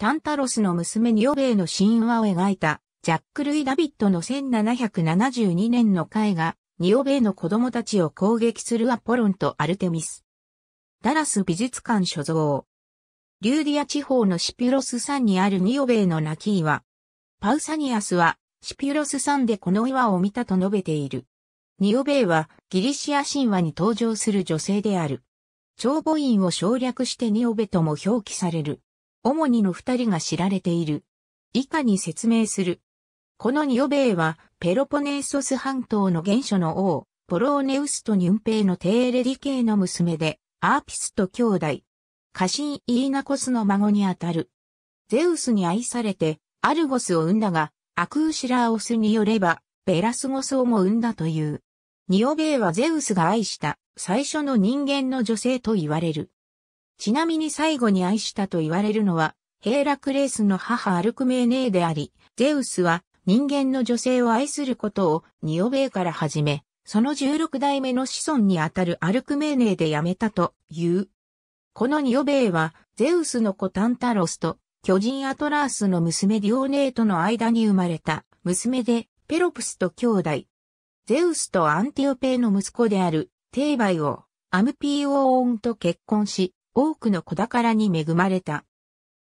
タンタロスの娘ニオベイの神話を描いた、ジャック・ルイ・ダビットの1772年の絵画、ニオベイの子供たちを攻撃するアポロンとアルテミス。ダラス美術館所蔵。リューディア地方のシピュロス山にあるニオベイの泣き岩。パウサニアスは、シピュロス山でこの岩を見たと述べている。ニオベイは、ギリシア神話に登場する女性である。長母院を省略してニオベとも表記される。主にの二人が知られている。以下に説明する。このニオベーは、ペロポネーソス半島の原初の王、ポローネウスとニュンペイのテーレリ系の娘で、アーピスと兄弟。家臣イーナコスの孫にあたる。ゼウスに愛されて、アルゴスを生んだが、アクーシラーオスによれば、ベラスゴソウも生んだという。ニオベーはゼウスが愛した、最初の人間の女性と言われる。ちなみに最後に愛したと言われるのは、ヘーラクレースの母アルクメーネーであり、ゼウスは人間の女性を愛することをニオベーから始め、その16代目の子孫にあたるアルクメーネーでやめたという。このニオベーは、ゼウスの子タンタロスと巨人アトラースの娘ディオネーとの間に生まれた娘でペロプスと兄弟。ゼウスとアンティオペーの息子であるテイバイ王、アムピーオーオンと結婚し、多くの子宝に恵まれた。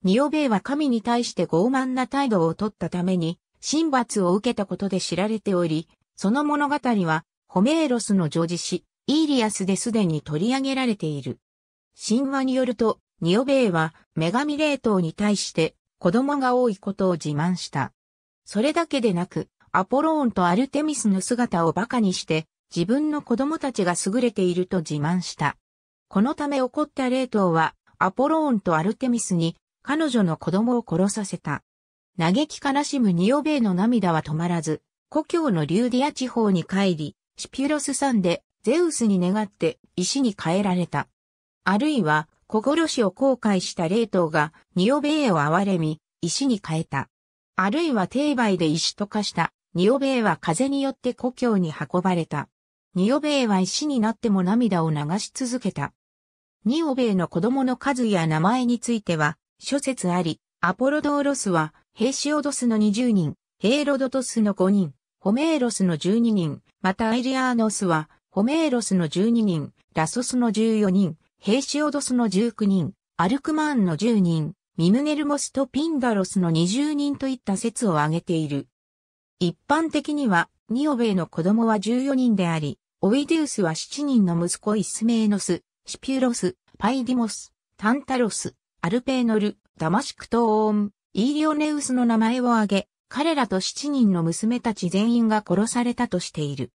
ニオベイは神に対して傲慢な態度をとったために、神罰を受けたことで知られており、その物語は、ホメーロスの女児師、イーリアスですでに取り上げられている。神話によると、ニオベイは女神霊塔に対して子供が多いことを自慢した。それだけでなく、アポローンとアルテミスの姿を馬鹿にして、自分の子供たちが優れていると自慢した。このため怒った霊ーは、アポローンとアルテミスに、彼女の子供を殺させた。嘆き悲しむニオベイの涙は止まらず、故郷のリューディア地方に帰り、シピュロス山で、ゼウスに願って石に変えられた。あるいは、小殺しを後悔した霊頭が、ニオベイを憐れみ、石に変えた。あるいは定売で石と化した、ニオベイは風によって故郷に運ばれた。ニオベイは石になっても涙を流し続けた。ニオベイの子供の数や名前については、諸説あり、アポロドーロスは、ヘイシオドスの20人、ヘイロドトスの5人、ホメーロスの12人、またアイリアーノスは、ホメーロスの12人、ラソスの14人、ヘイシオドスの19人、アルクマーンの10人、ミムネルモスとピンダロスの20人といった説を挙げている。一般的には、ニオベイの子供は14人であり、オイデウスは7人の息子イスメーノス、シピュロス、パイディモス、タンタロス、アルペーノル、ダマシクトーン、イーリオネウスの名前を挙げ、彼らと7人の娘たち全員が殺されたとしている。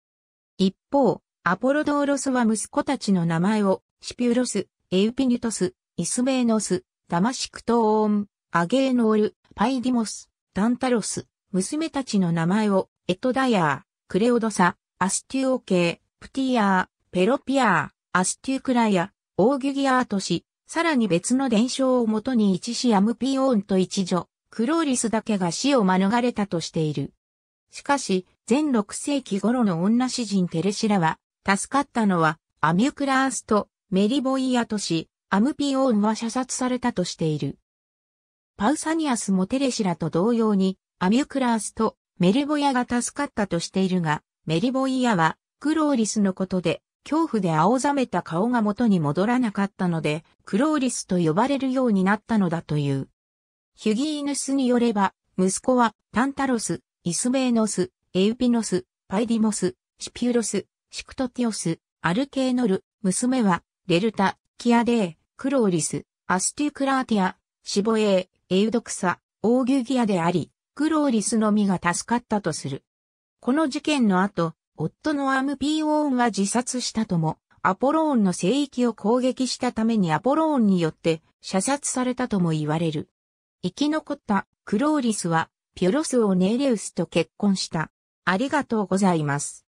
一方、アポロドーロスは息子たちの名前を、シピュロス、エウピニュトス、イスメーノス、ダマシクトーン、アゲーノール、パイディモス、タンタロス、娘たちの名前を、エトダヤー、クレオドサ、アスティオケー、プティアー、ペロピアー、アステュークラや、オーギュギアート氏、さらに別の伝承をもとに一子アムピオーンと一女、クローリスだけが死を免れたとしている。しかし、前6世紀頃の女詩人テレシラは、助かったのは、アミュクラースとメリボイアとし、アムピオーンは射殺されたとしている。パウサニアスもテレシラと同様に、アミュクラースとメリボイアが助かったとしているが、メリボイアは、クローリスのことで、恐怖で青ざめた顔が元に戻らなかったので、クローリスと呼ばれるようになったのだという。ヒュギーヌスによれば、息子はタンタロス、イスメーノス、エウピノス、パイディモス、シピュロス、シクトティオス、アルケーノル、娘は、デルタ、キアデー、クローリス、アスティクラーティア、シボエー、エウドクサ、オーギュギアであり、クローリスのみが助かったとする。この事件の後、夫のアムピーオーンが自殺したとも、アポローンの聖域を攻撃したためにアポローンによって射殺されたとも言われる。生き残ったクローリスはピョロス・オネーレウスと結婚した。ありがとうございます。